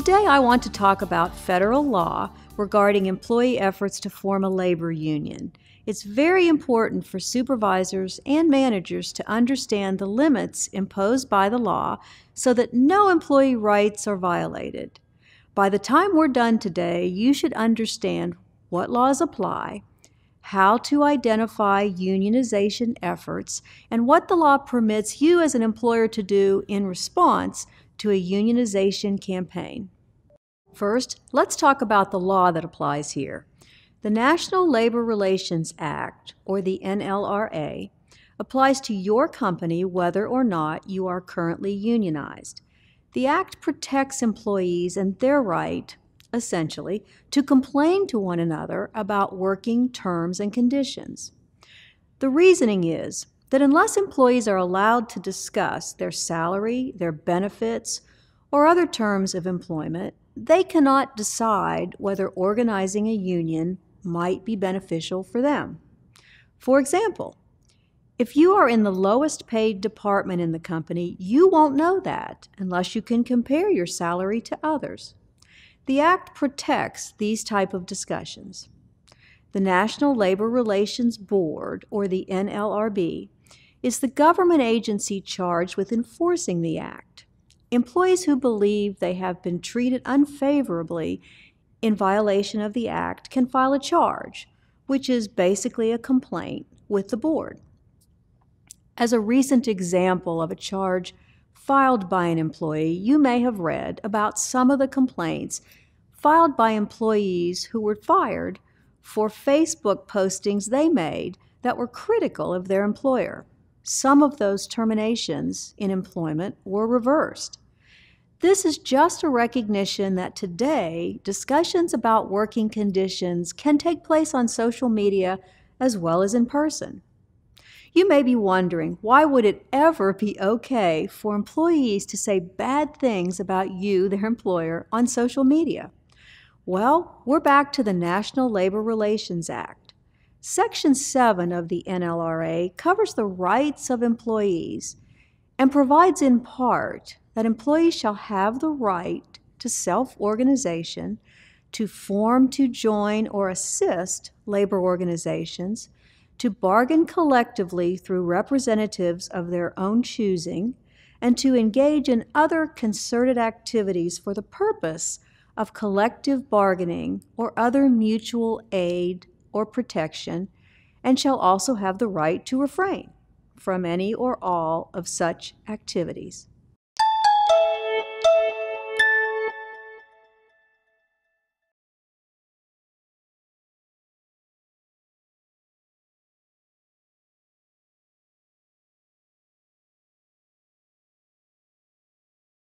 Today, I want to talk about federal law regarding employee efforts to form a labor union. It's very important for supervisors and managers to understand the limits imposed by the law so that no employee rights are violated. By the time we're done today, you should understand what laws apply, how to identify unionization efforts, and what the law permits you as an employer to do in response to a unionization campaign. First, let's talk about the law that applies here. The National Labor Relations Act, or the NLRA, applies to your company whether or not you are currently unionized. The Act protects employees and their right, essentially, to complain to one another about working terms and conditions. The reasoning is that unless employees are allowed to discuss their salary, their benefits, or other terms of employment, they cannot decide whether organizing a union might be beneficial for them. For example, if you are in the lowest paid department in the company, you won't know that unless you can compare your salary to others. The Act protects these type of discussions. The National Labor Relations Board, or the NLRB, is the government agency charged with enforcing the Act. Employees who believe they have been treated unfavorably in violation of the Act can file a charge, which is basically a complaint with the board. As a recent example of a charge filed by an employee, you may have read about some of the complaints filed by employees who were fired for Facebook postings they made that were critical of their employer. Some of those terminations in employment were reversed. This is just a recognition that today, discussions about working conditions can take place on social media as well as in person. You may be wondering why would it ever be okay for employees to say bad things about you, their employer, on social media? Well, we're back to the National Labor Relations Act. Section 7 of the NLRA covers the rights of employees and provides in part that employees shall have the right to self organization, to form, to join, or assist labor organizations, to bargain collectively through representatives of their own choosing, and to engage in other concerted activities for the purpose of collective bargaining or other mutual aid or protection, and shall also have the right to refrain from any or all of such activities.